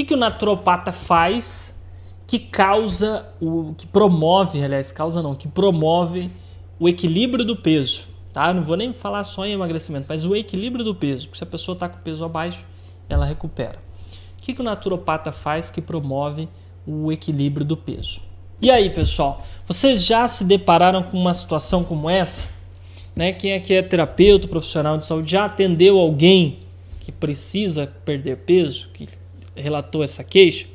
que, que o naturopata faz que causa o que promove, aliás, causa não, que promove o equilíbrio do peso, tá? Eu não vou nem falar só em emagrecimento, mas o equilíbrio do peso, porque se a pessoa está com o peso abaixo, ela recupera. O que, que o naturopata faz que promove o equilíbrio do peso? E aí, pessoal, vocês já se depararam com uma situação como essa? Né? Quem aqui é terapeuta, profissional de saúde, já atendeu alguém que precisa perder peso, que relatou essa queixa,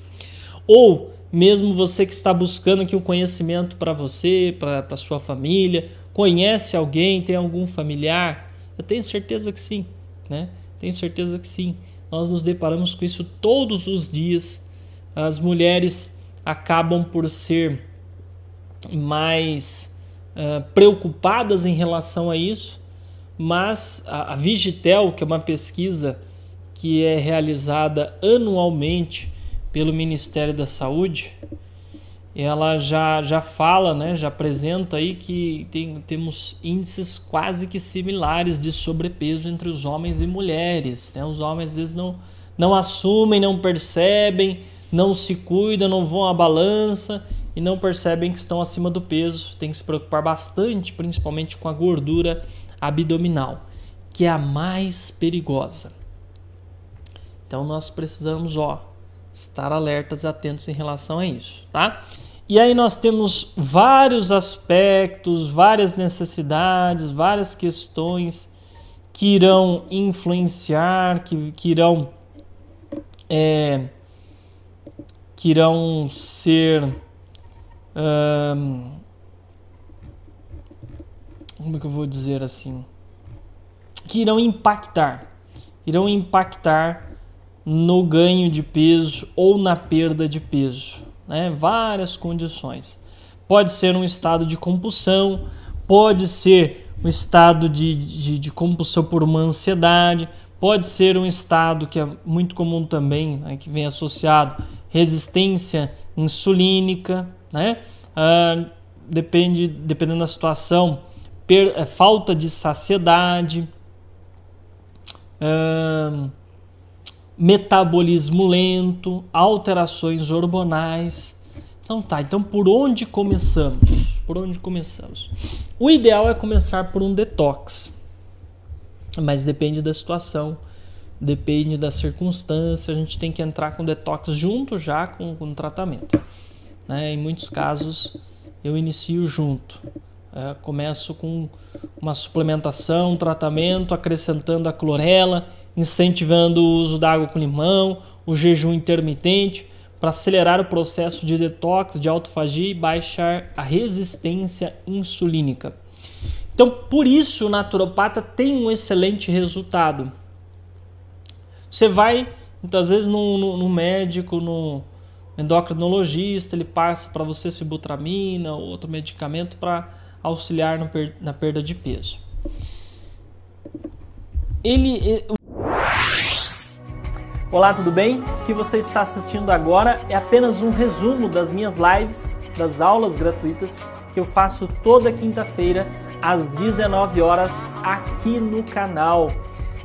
ou mesmo você que está buscando aqui um conhecimento para você, para sua família, conhece alguém, tem algum familiar? Eu tenho certeza que sim, né? Tenho certeza que sim. Nós nos deparamos com isso todos os dias. As mulheres acabam por ser mais uh, preocupadas em relação a isso, mas a, a Vigitel, que é uma pesquisa que é realizada anualmente pelo Ministério da Saúde, ela já, já fala, né, já apresenta aí que tem, temos índices quase que similares de sobrepeso entre os homens e mulheres. Né? Os homens às vezes não, não assumem, não percebem, não se cuidam, não vão à balança e não percebem que estão acima do peso. Tem que se preocupar bastante, principalmente com a gordura abdominal, que é a mais perigosa. Então nós precisamos, ó, estar alertas e atentos em relação a isso, tá? E aí nós temos vários aspectos, várias necessidades, várias questões que irão influenciar, que, que irão é, que irão ser como é que eu vou dizer assim que irão impactar irão impactar no ganho de peso ou na perda de peso, né? Várias condições. Pode ser um estado de compulsão, pode ser um estado de, de, de compulsão por uma ansiedade, pode ser um estado que é muito comum também, né? que vem associado resistência insulínica, né? Ah, depende, dependendo da situação, per, eh, falta de saciedade. Ah, metabolismo lento, alterações hormonais. Então tá, então por onde começamos? Por onde começamos? O ideal é começar por um detox. Mas depende da situação, depende da circunstância, a gente tem que entrar com detox junto já com, com o tratamento. Né? Em muitos casos eu inicio junto. É, começo com uma suplementação, um tratamento, acrescentando a clorela incentivando o uso da água com limão, o jejum intermitente, para acelerar o processo de detox, de autofagia e baixar a resistência insulínica. Então, por isso, o naturopata tem um excelente resultado. Você vai, muitas vezes, no, no, no médico, no endocrinologista, ele passa para você sibutramina ou outro medicamento para auxiliar per, na perda de peso. Ele, ele Olá, tudo bem? O que você está assistindo agora é apenas um resumo das minhas lives, das aulas gratuitas que eu faço toda quinta-feira às 19 horas aqui no canal.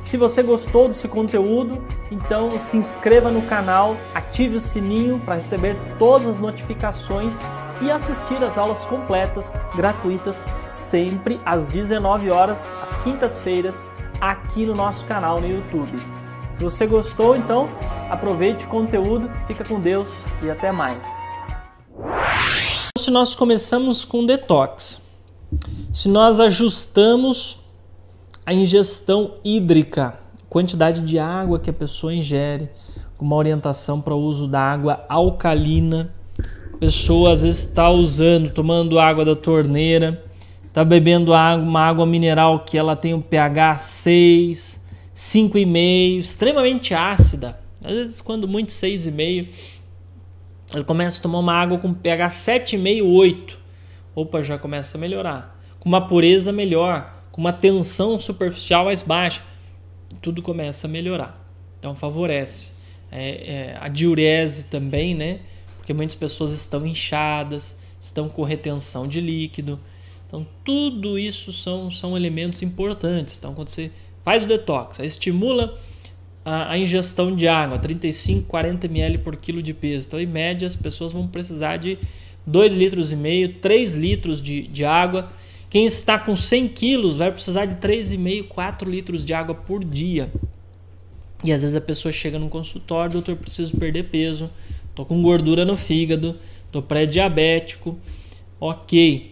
Se você gostou desse conteúdo, então se inscreva no canal, ative o sininho para receber todas as notificações e assistir as aulas completas gratuitas sempre às 19 horas às quintas-feiras aqui no nosso canal no YouTube. Se você gostou, então aproveite o conteúdo, fica com Deus e até mais. Se nós começamos com detox, se nós ajustamos a ingestão hídrica, quantidade de água que a pessoa ingere, uma orientação para o uso da água alcalina. A pessoa às vezes está usando, tomando água da torneira, está bebendo água, uma água mineral que ela tem um pH 6, 5,5, extremamente ácida, às vezes quando muito 6,5, ele começa a tomar uma água com pH 7,5, 8. Opa, já começa a melhorar. Com uma pureza melhor, com uma tensão superficial mais baixa, tudo começa a melhorar. Então favorece. É, é, a diurese também, né? Porque muitas pessoas estão inchadas, estão com retenção de líquido. Então tudo isso são, são elementos importantes. Então quando você Faz o detox, estimula a, a, ingestão de água, 35, 40 ml por quilo de peso. Então, em média, as pessoas vão precisar de 2,5 litros e meio, 3 litros de, de água. Quem está com 100 quilos vai precisar de 3,5, 4 litros de água por dia. E às vezes a pessoa chega no consultório, doutor, preciso perder peso, Estou com gordura no fígado, estou pré-diabético. Ok,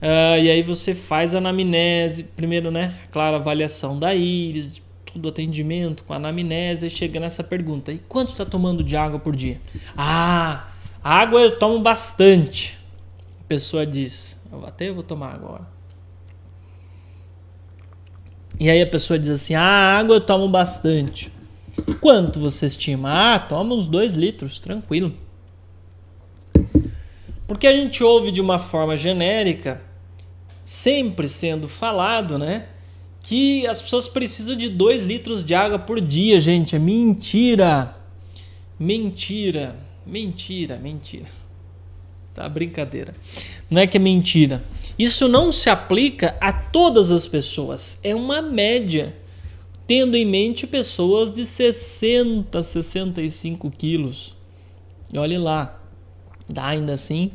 Uh, e aí você faz a anamnese, primeiro, né? Claro, avaliação da íris, tudo atendimento, com a anamnese, e chega nessa pergunta: e quanto está tomando de água por dia? Ah, água eu tomo bastante. A pessoa diz: até eu vou tomar agora. E aí a pessoa diz assim: ah, água eu tomo bastante. Quanto você estima? Ah, toma uns 2 litros, tranquilo. Porque a gente ouve de uma forma genérica sempre sendo falado, né? Que as pessoas precisam de 2 litros de água por dia, gente. É mentira! Mentira! Mentira, mentira. Tá brincadeira. Não é que é mentira. Isso não se aplica a todas as pessoas. É uma média. Tendo em mente pessoas de 60, 65 quilos. E olhe lá. Ainda assim,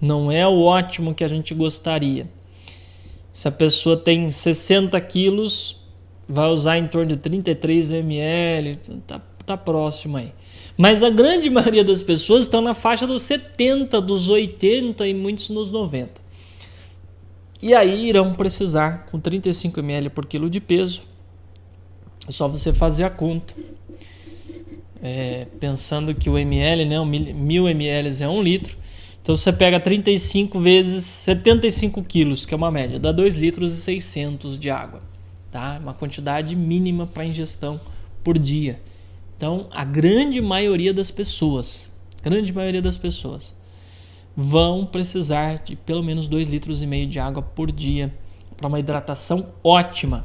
não é o ótimo que a gente gostaria. Se a pessoa tem 60 quilos, vai usar em torno de 33 ml, tá, tá próximo aí. Mas a grande maioria das pessoas estão na faixa dos 70, dos 80 e muitos nos 90. E aí irão precisar com 35 ml por quilo de peso. É só você fazer a conta. É, pensando que o ml, né, 1000 ml é um litro, então você pega 35 vezes 75 quilos, que é uma média, dá 2 litros e 600 de água. Tá? Uma quantidade mínima para ingestão por dia. Então a grande maioria das pessoas, grande maioria das pessoas, vão precisar de pelo menos 2 litros e meio de água por dia para uma hidratação ótima.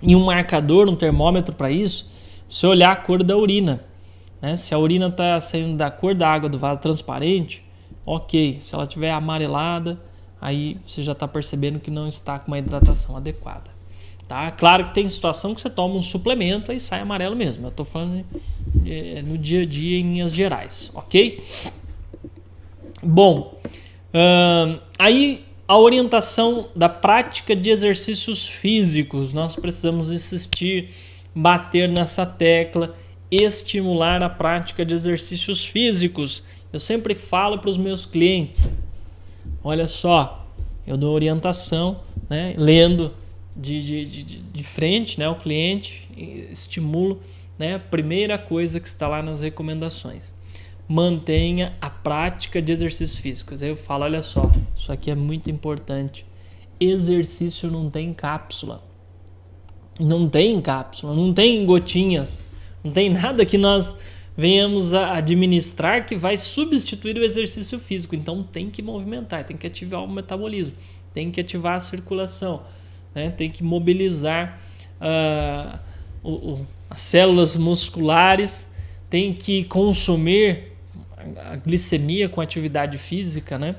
E um marcador, um termômetro para isso, se olhar a cor da urina. Né? Se a urina está saindo da cor da água do vaso transparente, Ok, se ela tiver amarelada, aí você já está percebendo que não está com uma hidratação adequada. Tá? Claro que tem situação que você toma um suplemento e sai amarelo mesmo. Eu estou falando é, no dia a dia em linhas gerais, ok? Bom, aí a orientação da prática de exercícios físicos. Nós precisamos insistir, bater nessa tecla, estimular a prática de exercícios físicos eu sempre falo para os meus clientes: olha só, eu dou orientação, né? lendo de, de, de, de frente né? o cliente, estimulo. Né? Primeira coisa que está lá nas recomendações mantenha a prática de exercícios físicos. Aí eu falo, olha só, isso aqui é muito importante. Exercício não tem cápsula. Não tem cápsula, não tem gotinhas, não tem nada que nós venhamos a administrar que vai substituir o exercício físico. Então tem que movimentar, tem que ativar o metabolismo, tem que ativar a circulação, né? tem que mobilizar uh, o, o, as células musculares, tem que consumir a glicemia com atividade física, né?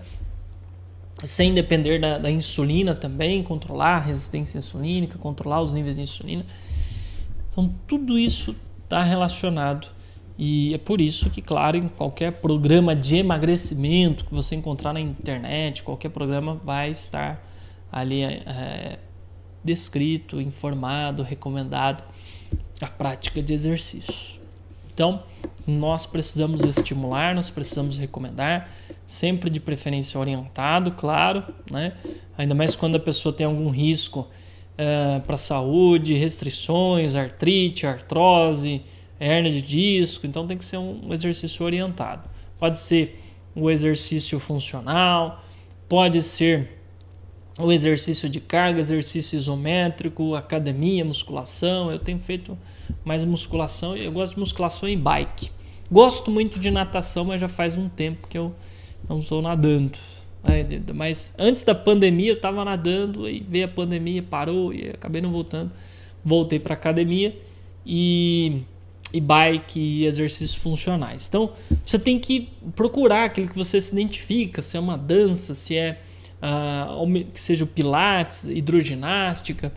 sem depender da, da insulina também, controlar a resistência insulínica, controlar os níveis de insulina. Então tudo isso está relacionado e é por isso que, claro, em qualquer programa de emagrecimento que você encontrar na internet, qualquer programa vai estar ali é, descrito, informado, recomendado a prática de exercício. Então, nós precisamos estimular, nós precisamos recomendar, sempre de preferência orientado, claro, né? ainda mais quando a pessoa tem algum risco eh, para a saúde, restrições, artrite, artrose, hernia de disco, então tem que ser um exercício orientado. Pode ser o exercício funcional, pode ser o exercício de carga, exercício isométrico, academia, musculação. Eu tenho feito mais musculação, eu gosto de musculação e bike. Gosto muito de natação, mas já faz um tempo que eu não estou nadando. Mas antes da pandemia eu estava nadando e veio a pandemia, parou e acabei não voltando. Voltei para academia e e bike e exercícios funcionais. Então, você tem que procurar aquilo que você se identifica, se é uma dança, se é uh, que seja o pilates, hidroginástica,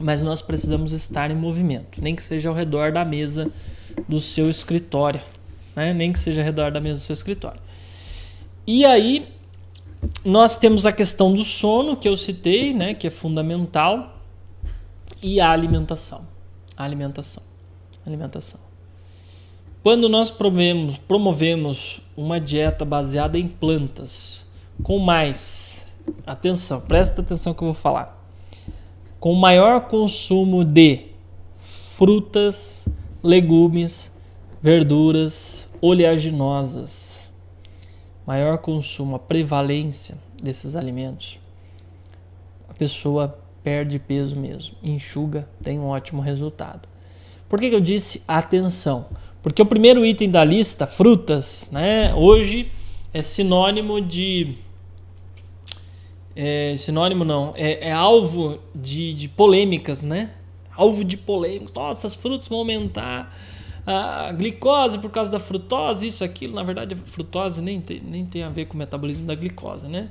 mas nós precisamos estar em movimento, nem que seja ao redor da mesa do seu escritório, né? nem que seja ao redor da mesa do seu escritório. E aí nós temos a questão do sono que eu citei, né, que é fundamental, e a alimentação. A alimentação alimentação. Quando nós promovemos, promovemos uma dieta baseada em plantas, com mais, atenção, presta atenção que eu vou falar, com maior consumo de frutas, legumes, verduras, oleaginosas, maior consumo, a prevalência desses alimentos, a pessoa perde peso mesmo, enxuga, tem um ótimo resultado. Por que, que eu disse atenção? Porque o primeiro item da lista, frutas, né, hoje é sinônimo de. É, sinônimo não, é, é alvo de, de, polêmicas, né? Alvo de polêmicas. Nossa, as frutas vão aumentar a glicose por causa da frutose, isso, aquilo. Na verdade, a frutose nem tem, nem tem a ver com o metabolismo da glicose, né?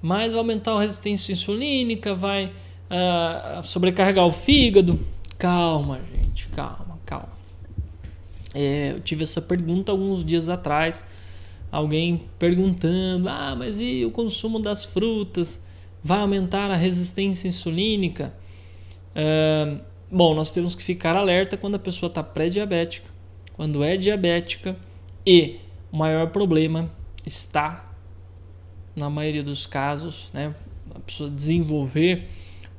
Mas vai aumentar a resistência insulínica, vai uh, sobrecarregar o fígado. Calma, gente gente, calma, calma. É, eu tive essa pergunta alguns dias atrás, alguém perguntando: ah, mas e o consumo das frutas vai aumentar a resistência insulínica? É, bom, nós temos que ficar alerta quando a pessoa está pré-diabética, quando é diabética e o maior problema está na maioria dos casos, né, a pessoa desenvolver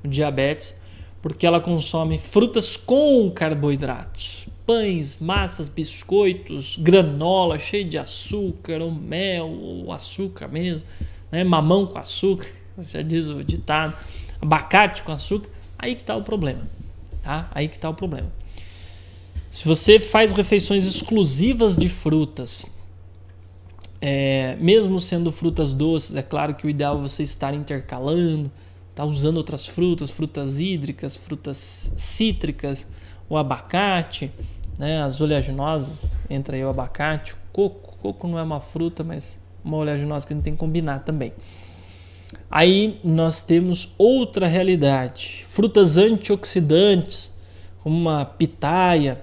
o diabetes porque ela consome frutas com carboidratos, pães, massas, biscoitos, granola cheio de açúcar, ou mel, ou açúcar mesmo, né? mamão com açúcar, já diz o ditado, abacate com açúcar, aí que está o problema, tá? Aí que está o problema. Se você faz refeições exclusivas de frutas, é, mesmo sendo frutas doces, é claro que o ideal é você estar intercalando, tá usando outras frutas, frutas hídricas, frutas cítricas, o abacate, né, as oleaginosas, entra aí o abacate, o coco, o coco não é uma fruta, mas uma oleaginosa que a gente tem que combinar também. Aí nós temos outra realidade, frutas antioxidantes, como uma pitaia,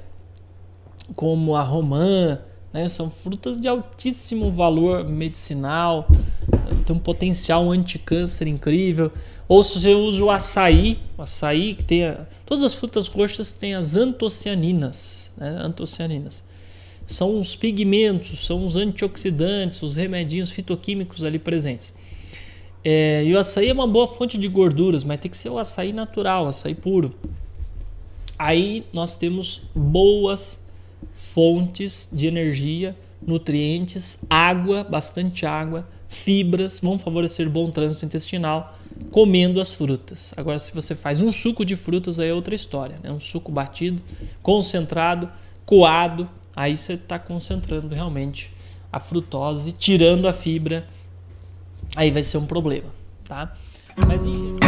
como a romã, né, são frutas de altíssimo valor medicinal, tem um potencial anticâncer incrível. Ou se você usa o açaí, o açaí que tem a, todas as frutas roxas têm as antocianinas, né? antocianinas. São os pigmentos, são os antioxidantes, os remedinhos fitoquímicos ali presentes. É, e o açaí é uma boa fonte de gorduras, mas tem que ser o açaí natural, o açaí puro. Aí nós temos boas fontes de energia nutrientes, água, bastante água, fibras, vão favorecer bom trânsito intestinal comendo as frutas. Agora, se você faz um suco de frutas, aí é outra história, né? Um suco batido, concentrado, coado, aí você está concentrando realmente a frutose, tirando a fibra, aí vai ser um problema, tá? Mas enfim.